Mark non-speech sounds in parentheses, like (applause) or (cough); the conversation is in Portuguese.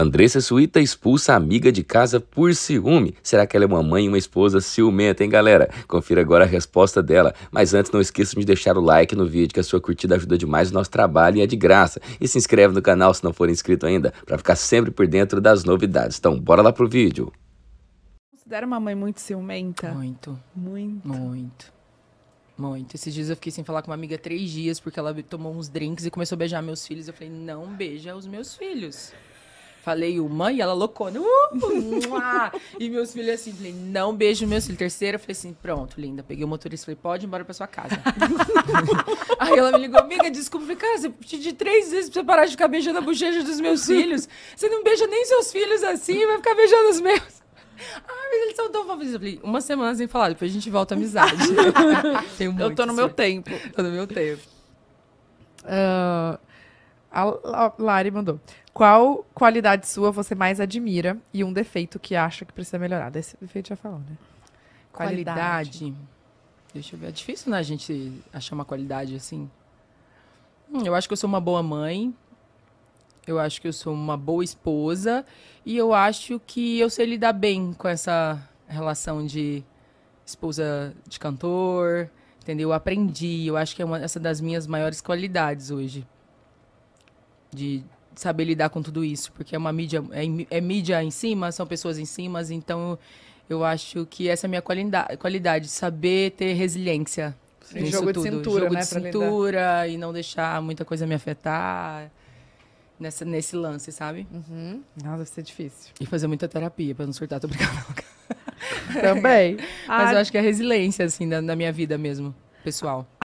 Andressa Suíta expulsa a amiga de casa por ciúme. Será que ela é uma mãe e uma esposa ciumenta, hein, galera? Confira agora a resposta dela. Mas antes, não esqueça de deixar o like no vídeo, que a sua curtida ajuda demais o nosso trabalho e é de graça. E se inscreve no canal se não for inscrito ainda, para ficar sempre por dentro das novidades. Então, bora lá pro vídeo. Considera uma mãe muito ciumenta? Muito. Muito. Muito. Muito. Esses dias eu fiquei sem falar com uma amiga três dias, porque ela tomou uns drinks e começou a beijar meus filhos. Eu falei, não beija os meus filhos. Falei uma e ela loucou. Uh, e meus filhos assim, falei, não beijo meus filhos. Terceira, falei assim, pronto, linda. Peguei o motorista, e falei, pode ir embora pra sua casa. (laughs) Aí ela me ligou, amiga, desculpa. Falei, cara, você pedi três vezes pra você parar de ficar beijando a bochecha dos meus filhos. Você não beija nem seus filhos assim, vai ficar beijando os meus. Ah, mas eles são tão Eu falei, uma semana sem falar, depois a gente volta à amizade. (laughs) eu tô no meu tempo. Tô no meu tempo. Uh, a Lari mandou. Qual qualidade sua você mais admira e um defeito que acha que precisa melhorar? Desse defeito já falou, né? Qualidade. qualidade. Deixa eu ver. É difícil, né, a gente achar uma qualidade assim. Hum, eu acho que eu sou uma boa mãe. Eu acho que eu sou uma boa esposa. E eu acho que eu sei lidar bem com essa relação de esposa de cantor. Entendeu? Eu aprendi. Eu acho que é uma essa das minhas maiores qualidades hoje de saber lidar com tudo isso, porque é uma mídia, é, é mídia em cima, são pessoas em cima, então eu acho que essa é a minha qualidade, qualidade saber ter resiliência. Sim, jogo tudo. de cintura, jogo né, de cintura e não deixar muita coisa me afetar nessa, nesse lance, sabe? Uhum. Nossa, ser difícil. E fazer muita terapia pra não surtar, tô brincando. Também. Mas eu ah, acho que é a resiliência, assim, na, da minha vida mesmo, pessoal.